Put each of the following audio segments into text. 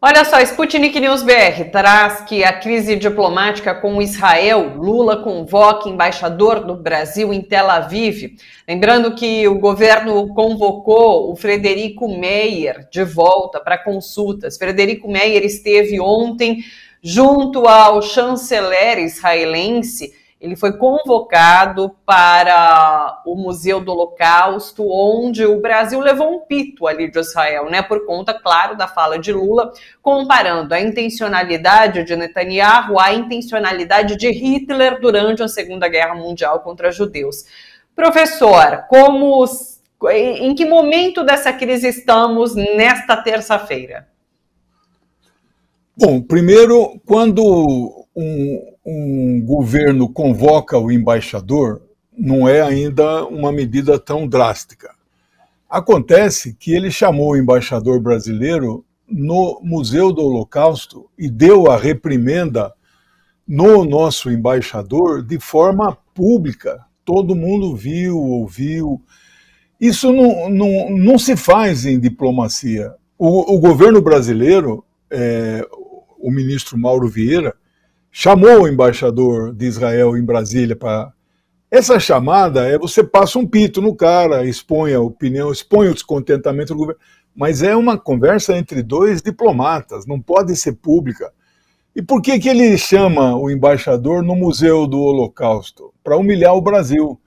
Olha só, Sputnik News BR traz que a crise diplomática com Israel, Lula convoca embaixador do Brasil em Tel Aviv. Lembrando que o governo convocou o Frederico Meyer de volta para consultas. Frederico Meyer esteve ontem junto ao chanceler israelense ele foi convocado para o Museu do Holocausto, onde o Brasil levou um pito ali de Israel, né? Por conta, claro, da fala de Lula, comparando a intencionalidade de Netanyahu à intencionalidade de Hitler durante a Segunda Guerra Mundial contra judeus. Professor, como em que momento dessa crise estamos nesta terça-feira? Bom, primeiro, quando um, um governo convoca o embaixador não é ainda uma medida tão drástica. Acontece que ele chamou o embaixador brasileiro no Museu do Holocausto e deu a reprimenda no nosso embaixador de forma pública. Todo mundo viu, ouviu. Isso não, não, não se faz em diplomacia. O, o governo brasileiro, é, o ministro Mauro Vieira, chamou o embaixador de Israel em Brasília para. Essa chamada é você passa um pito no cara, expõe a opinião, expõe o descontentamento do governo. Mas é uma conversa entre dois diplomatas, não pode ser pública. E por que, que ele chama o embaixador no Museu do Holocausto? Para humilhar o Brasil.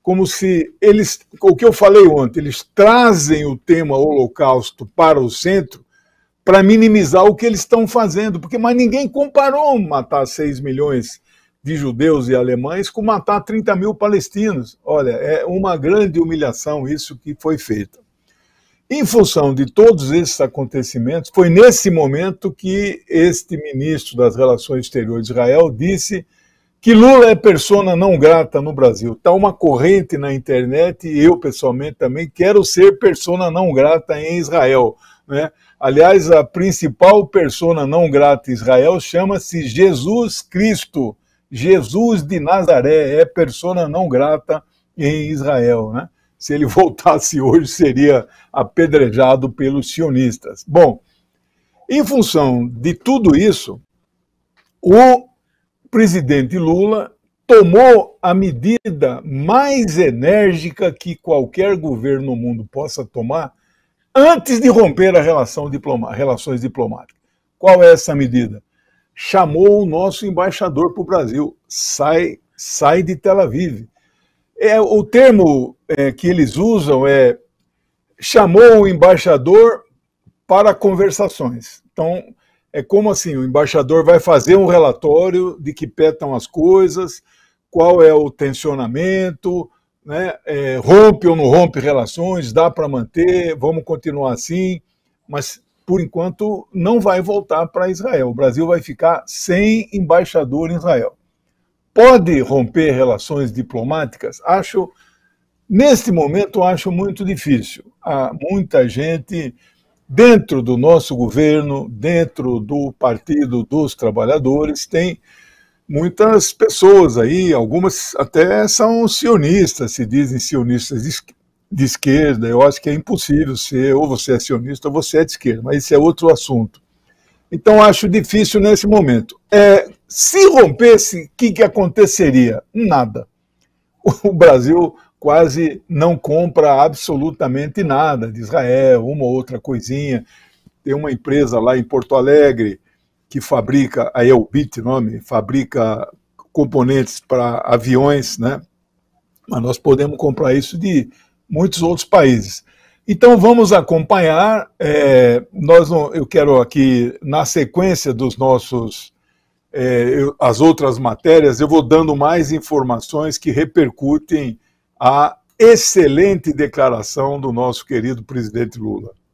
Como se eles. O que eu falei ontem, eles trazem o tema Holocausto para o centro para minimizar o que eles estão fazendo, porque mas ninguém comparou matar 6 milhões de judeus e alemães com matar 30 mil palestinos. Olha, é uma grande humilhação isso que foi feito. Em função de todos esses acontecimentos, foi nesse momento que este ministro das Relações Exteriores de Israel disse que Lula é persona não grata no Brasil. Está uma corrente na internet e eu, pessoalmente, também quero ser persona não grata em Israel. Né? Aliás, a principal persona não grata em Israel chama-se Jesus Cristo. Jesus de Nazaré é persona não grata em Israel. Né? Se ele voltasse hoje, seria apedrejado pelos sionistas. Bom, em função de tudo isso, o presidente Lula tomou a medida mais enérgica que qualquer governo no mundo possa tomar antes de romper a relação diploma, relações diplomáticas. Qual é essa medida? Chamou o nosso embaixador para o Brasil. Sai, sai de Tel Aviv. É, o termo é, que eles usam é chamou o embaixador para conversações. Então, é como assim: o embaixador vai fazer um relatório de que petam as coisas, qual é o tensionamento, né? É, rompe ou não rompe relações, dá para manter, vamos continuar assim, mas por enquanto não vai voltar para Israel. O Brasil vai ficar sem embaixador em Israel. Pode romper relações diplomáticas? Acho, neste momento, acho muito difícil. Há muita gente dentro do nosso governo, dentro do Partido dos Trabalhadores, tem muitas pessoas aí, algumas até são sionistas, se dizem sionistas de esquerda. Eu acho que é impossível ser ou você é sionista ou você é de esquerda, mas isso é outro assunto. Então acho difícil nesse momento. É, se rompesse, o que, que aconteceria? Nada. O Brasil quase não compra absolutamente nada de Israel, uma ou outra coisinha. Tem uma empresa lá em Porto Alegre que fabrica, a Elbit nome, fabrica componentes para aviões, né? mas nós podemos comprar isso de muitos outros países. Então vamos acompanhar. É, nós não, eu quero aqui na sequência dos nossos é, eu, as outras matérias, eu vou dando mais informações que repercutem a excelente declaração do nosso querido presidente Lula.